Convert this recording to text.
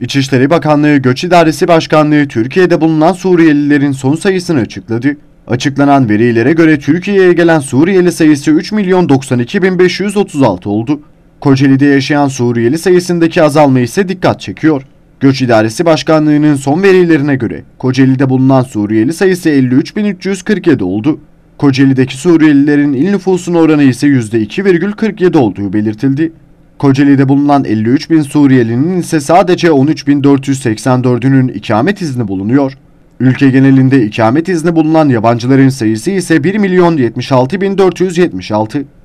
İçişleri Bakanlığı Göç İdaresi Başkanlığı Türkiye'de bulunan Suriyelilerin son sayısını açıkladı. Açıklanan verilere göre Türkiye'ye gelen Suriyeli sayısı 3 milyon 92 bin 536 oldu. Kocaeli'de yaşayan Suriyeli sayısındaki azalma ise dikkat çekiyor. Göç İdaresi Başkanlığı'nın son verilerine göre Kocaeli'de bulunan Suriyeli sayısı 53.347 oldu. Kocaeli'deki Suriyelilerin il nüfusuna oranı ise %2,47 olduğu belirtildi. Kocaeli'de bulunan 53 bin Suriyelinin ise sadece 13.484'ünün ikamet izni bulunuyor. Ülke genelinde ikamet izni bulunan yabancıların sayısı ise 1 milyon 76 bin 476.